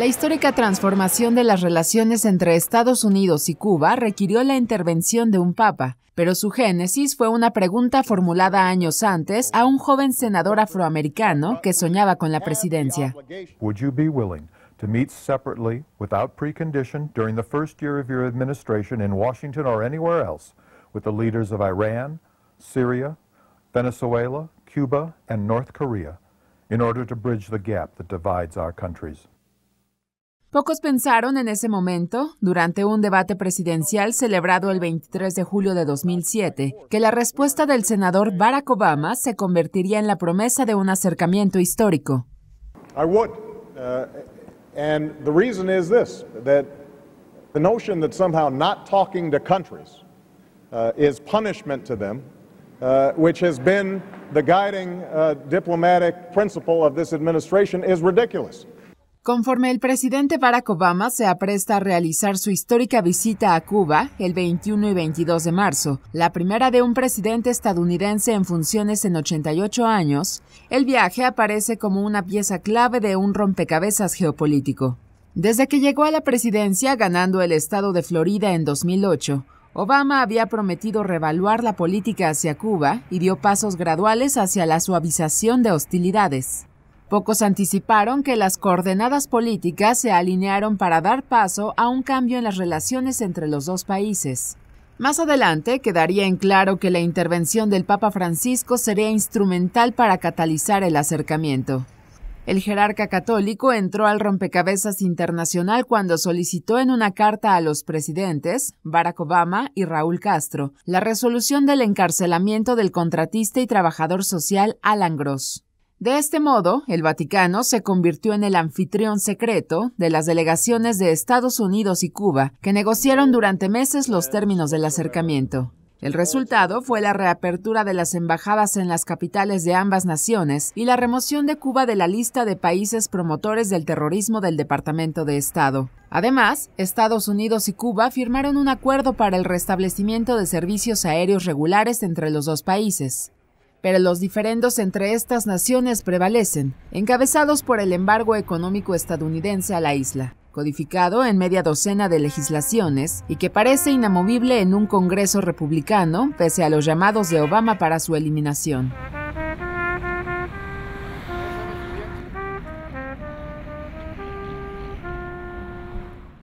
La histórica transformación de las relaciones entre Estados Unidos y Cuba requirió la intervención de un papa, pero su génesis fue una pregunta formulada años antes a un joven senador afroamericano que soñaba con la presidencia. Would you be willing to meet separately without precondition during the first year of your administration in Washington or anywhere else with the leaders of Iran, Syria, Venezuela, Cuba and North Korea in order to bridge the gap that divides our countries? Pocos pensaron en ese momento, durante un debate presidencial celebrado el 23 de julio de 2007, que la respuesta del senador Barack Obama se convertiría en la promesa de un acercamiento histórico. I would, uh, and the reason is this: that the notion that somehow not talking to countries uh, is punishment to them, uh, which has been the guiding uh, diplomatic principle of this administration, is ridiculous. Conforme el presidente Barack Obama se apresta a realizar su histórica visita a Cuba el 21 y 22 de marzo, la primera de un presidente estadounidense en funciones en 88 años, el viaje aparece como una pieza clave de un rompecabezas geopolítico. Desde que llegó a la presidencia ganando el estado de Florida en 2008, Obama había prometido revaluar la política hacia Cuba y dio pasos graduales hacia la suavización de hostilidades. Pocos anticiparon que las coordenadas políticas se alinearon para dar paso a un cambio en las relaciones entre los dos países. Más adelante quedaría en claro que la intervención del Papa Francisco sería instrumental para catalizar el acercamiento. El jerarca católico entró al rompecabezas internacional cuando solicitó en una carta a los presidentes, Barack Obama y Raúl Castro, la resolución del encarcelamiento del contratista y trabajador social Alan Gross. De este modo, el Vaticano se convirtió en el anfitrión secreto de las delegaciones de Estados Unidos y Cuba, que negociaron durante meses los términos del acercamiento. El resultado fue la reapertura de las embajadas en las capitales de ambas naciones y la remoción de Cuba de la lista de países promotores del terrorismo del Departamento de Estado. Además, Estados Unidos y Cuba firmaron un acuerdo para el restablecimiento de servicios aéreos regulares entre los dos países pero los diferendos entre estas naciones prevalecen, encabezados por el embargo económico estadounidense a la isla, codificado en media docena de legislaciones y que parece inamovible en un Congreso republicano, pese a los llamados de Obama para su eliminación.